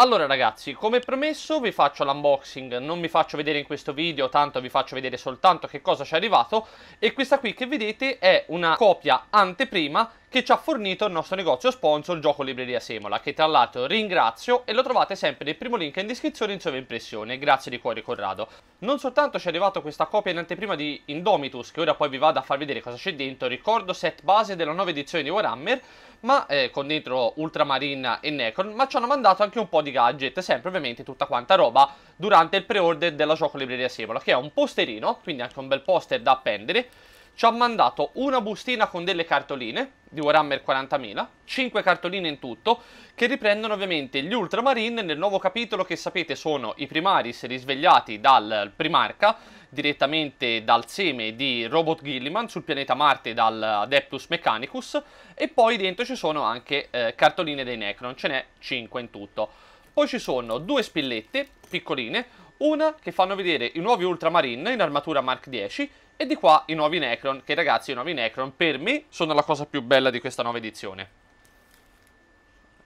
Allora ragazzi, come promesso vi faccio l'unboxing, non mi faccio vedere in questo video, tanto vi faccio vedere soltanto che cosa ci è arrivato e questa qui che vedete è una copia anteprima che ci ha fornito il nostro negozio sponsor Gioco Libreria Semola, che tra l'altro ringrazio e lo trovate sempre nel primo link in descrizione in sovraimpressione, grazie di cuore Corrado. Non soltanto ci è arrivata questa copia in anteprima di Indomitus, che ora poi vi vado a far vedere cosa c'è dentro, ricordo set base della nuova edizione di Warhammer, ma eh, con dentro Ultramarine e Necron, ma ci hanno mandato anche un po' di gadget, sempre ovviamente tutta quanta roba durante il pre-order della Gioco Libreria Semola, che è un posterino, quindi anche un bel poster da appendere, ci ha mandato una bustina con delle cartoline di Warhammer 40.000, 5 cartoline in tutto, che riprendono ovviamente gli Ultramarine nel nuovo capitolo che sapete sono i primaris risvegliati dal primarca, direttamente dal seme di Robot Gilliman sul pianeta Marte dal Adeptus Mechanicus, e poi dentro ci sono anche eh, cartoline dei Necron, ce n'è 5 in tutto. Poi ci sono due spillette piccoline, una che fanno vedere i nuovi Ultramarine in armatura Mark 10 e di qua i nuovi Necron, che ragazzi i nuovi Necron per me sono la cosa più bella di questa nuova edizione.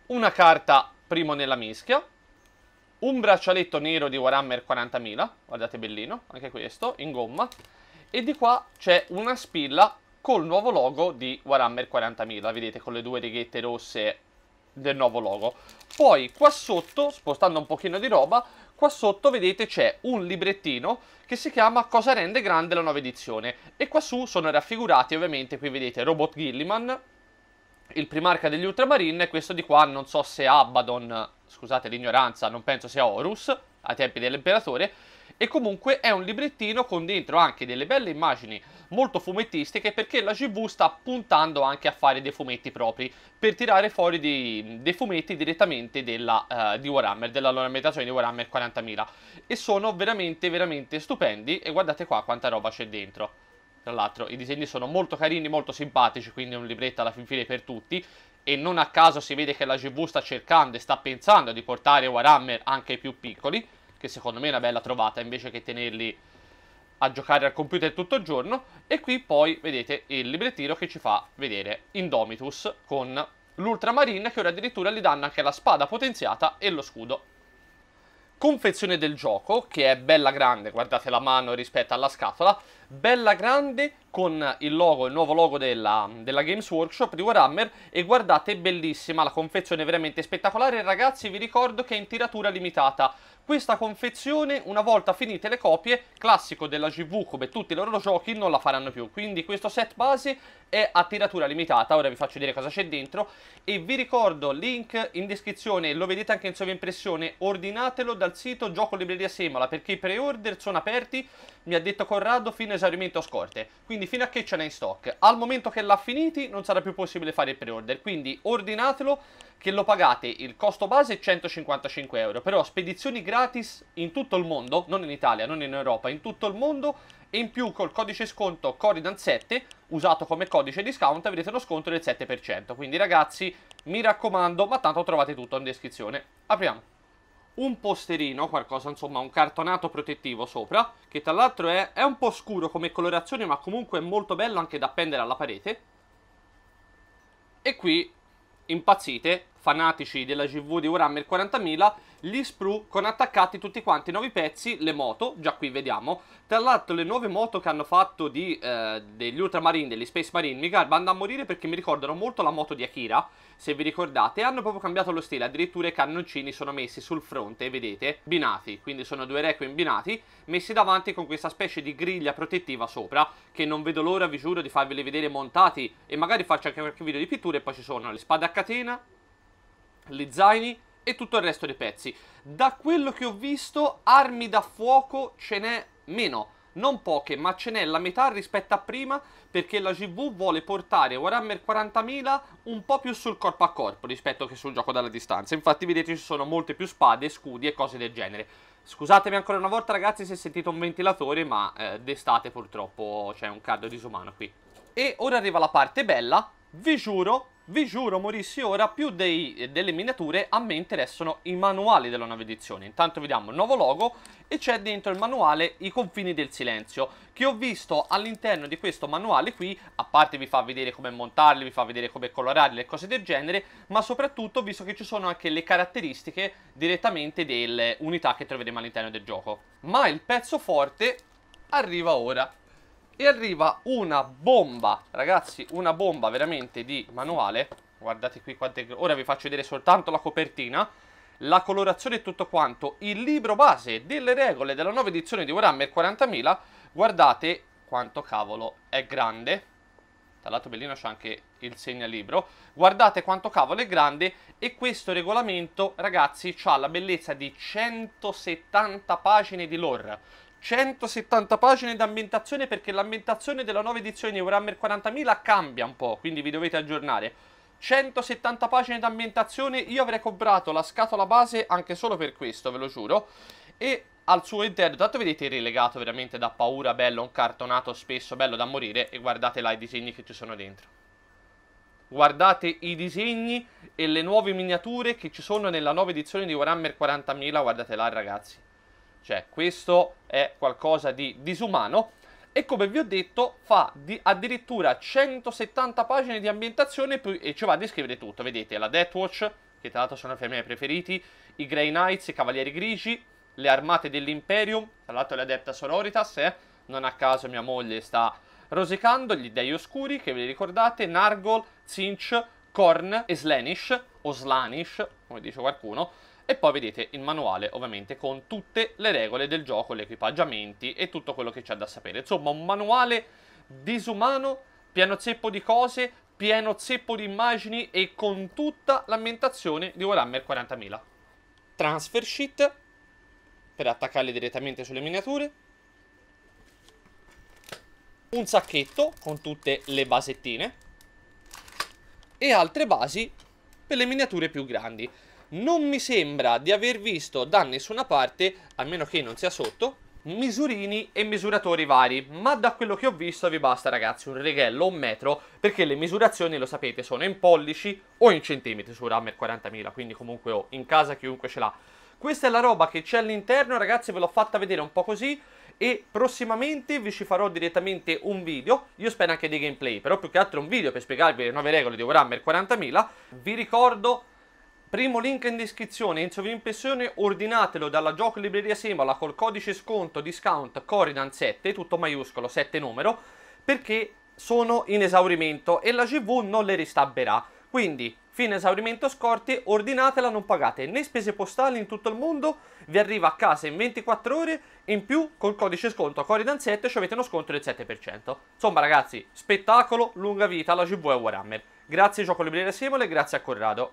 Una carta primo nella mischia, un braccialetto nero di Warhammer 40.000, guardate bellino, anche questo, in gomma, e di qua c'è una spilla col nuovo logo di Warhammer 40.000, vedete con le due righette rosse del nuovo logo. Poi qua sotto, spostando un pochino di roba, qua sotto vedete c'è un librettino che si chiama Cosa rende grande la nuova edizione e qua su sono raffigurati ovviamente, qui vedete Robot Gilliman, il primarca degli Ultramarine e questo di qua non so se Abaddon, scusate l'ignoranza, non penso sia Horus, ai tempi dell'imperatore, e comunque è un librettino con dentro anche delle belle immagini molto fumettistiche perché la GV sta puntando anche a fare dei fumetti propri per tirare fuori dei, dei fumetti direttamente della, uh, di Warhammer, della loro ambientazione di Warhammer 40.000 e sono veramente veramente stupendi e guardate qua quanta roba c'è dentro. Tra l'altro i disegni sono molto carini, molto simpatici, quindi un libretto alla fin fine per tutti e non a caso si vede che la GV sta cercando e sta pensando di portare Warhammer anche ai più piccoli che secondo me è una bella trovata invece che tenerli a giocare al computer tutto il giorno. E qui poi vedete il librettino che ci fa vedere Indomitus con l'Ultramarine che ora addirittura gli danno anche la spada potenziata e lo scudo. Confezione del gioco, che è bella grande, guardate la mano rispetto alla scatola, bella grande con il logo, il nuovo logo della, della Games Workshop di Warhammer e guardate bellissima, la confezione è veramente spettacolare ragazzi vi ricordo che è in tiratura limitata questa confezione una volta finite le copie, classico della GV come tutti i loro giochi non la faranno più quindi questo set base è a tiratura limitata, ora vi faccio vedere cosa c'è dentro e vi ricordo link in descrizione, lo vedete anche in sovraimpressione ordinatelo dal sito Gioco Libreria Semola perché i pre-order sono aperti mi ha detto Corrado fino a esaurimento scorte, quindi fino a che ce n'è in stock. Al momento che l'ha finiti non sarà più possibile fare il pre-order, quindi ordinatelo che lo pagate il costo base 155 euro, però spedizioni gratis in tutto il mondo, non in Italia, non in Europa, in tutto il mondo e in più col codice sconto Coridan7 usato come codice discount avrete lo sconto del 7%, quindi ragazzi mi raccomando, ma tanto trovate tutto in descrizione. Apriamo un posterino, qualcosa insomma, un cartonato protettivo sopra, che tra l'altro è, è un po' scuro come colorazione, ma comunque è molto bello anche da appendere alla parete. E qui impazzite fanatici della GV di Warhammer 40.000, gli sprue con attaccati tutti quanti i nuovi pezzi, le moto, già qui vediamo, tra l'altro le nuove moto che hanno fatto di, eh, degli Ultramarine, degli Space Marine, mi garbano a morire perché mi ricordano molto la moto di Akira, se vi ricordate, hanno proprio cambiato lo stile, addirittura i cannoncini sono messi sul fronte, vedete, binati, quindi sono due Requiem binati, messi davanti con questa specie di griglia protettiva sopra, che non vedo l'ora, vi giuro, di farveli vedere montati e magari farci anche qualche video di pittura e poi ci sono le spade a catena, gli zaini e tutto il resto dei pezzi. Da quello che ho visto, armi da fuoco ce n'è meno. Non poche, ma ce n'è la metà rispetto a prima perché la GV vuole portare Warhammer 40.000 un po' più sul corpo a corpo rispetto che sul gioco dalla distanza. Infatti vedete ci sono molte più spade, scudi e cose del genere. Scusatemi ancora una volta ragazzi se sentite un ventilatore, ma eh, d'estate purtroppo c'è un caldo disumano qui. E ora arriva la parte bella, vi giuro, vi giuro Maurizio, ora più dei, delle miniature a me interessano i manuali della nuova edizione. Intanto vediamo il nuovo logo e c'è dentro il manuale I confini del silenzio, che ho visto all'interno di questo manuale qui, a parte vi fa vedere come montarli, vi fa vedere come colorarli, e cose del genere, ma soprattutto visto che ci sono anche le caratteristiche direttamente delle unità che troveremo all'interno del gioco. Ma il pezzo forte arriva ora e arriva una bomba, ragazzi, una bomba veramente di manuale. Guardate qui quante... Ora vi faccio vedere soltanto la copertina, la colorazione e tutto quanto. Il libro base delle regole della nuova edizione di Warhammer 40.000. Guardate quanto cavolo è grande. Tra lato bellino c'è anche il segnalibro. Guardate quanto cavolo è grande e questo regolamento, ragazzi, ha la bellezza di 170 pagine di lore. 170 pagine di ambientazione perché l'ambientazione della nuova edizione di Warhammer 40.000 cambia un po', quindi vi dovete aggiornare. 170 pagine di ambientazione, io avrei comprato la scatola base anche solo per questo, ve lo giuro. E al suo interno, tanto vedete il relegato veramente da paura, bello, un cartonato spesso, bello da morire e guardate là i disegni che ci sono dentro. Guardate i disegni e le nuove miniature che ci sono nella nuova edizione di Warhammer 40.000, guardate là ragazzi. Cioè, questo è qualcosa di disumano e come vi ho detto fa addirittura 170 pagine di ambientazione e ci va a descrivere tutto. Vedete, la Death Watch che tra l'altro sono fra i miei preferiti, i Grey Knights, i Cavalieri Grigi, le armate dell'Imperium, tra l'altro le adepta Sororitas, eh? non a caso mia moglie sta rosicando, gli Dei Oscuri, che ve li ricordate, Nargol, Zinch, Korn e Slanish, o Slanish, come dice qualcuno, e poi vedete il manuale ovviamente con tutte le regole del gioco, gli equipaggiamenti e tutto quello che c'è da sapere. Insomma un manuale disumano, pieno zeppo di cose, pieno zeppo di immagini e con tutta l'ambientazione di Warhammer 40.000. Transfer sheet per attaccarli direttamente sulle miniature. Un sacchetto con tutte le basettine e altre basi per le miniature più grandi non mi sembra di aver visto da nessuna parte, a meno che non sia sotto, misurini e misuratori vari, ma da quello che ho visto vi basta ragazzi un righello, un metro, perché le misurazioni lo sapete sono in pollici o in centimetri su RAM 40.000, quindi comunque oh, in casa chiunque ce l'ha. Questa è la roba che c'è all'interno ragazzi, ve l'ho fatta vedere un po' così e prossimamente vi ci farò direttamente un video, io spero anche dei gameplay, però più che altro un video per spiegarvi le nuove regole di Warhammer 40.000, vi ricordo Primo link in descrizione, in sovrimpressione ordinatelo dalla gioco libreria Semola col codice sconto discount Coridan7, tutto maiuscolo, 7 numero, perché sono in esaurimento e la GV non le ristabberà. Quindi, fine esaurimento scorti, ordinatela, non pagate né spese postali in tutto il mondo, vi arriva a casa in 24 ore, in più col codice sconto Coridan7 ci avete uno sconto del 7%. Insomma ragazzi, spettacolo, lunga vita alla GV e Warhammer. Grazie Gioco Libreria Semola e grazie a Corrado.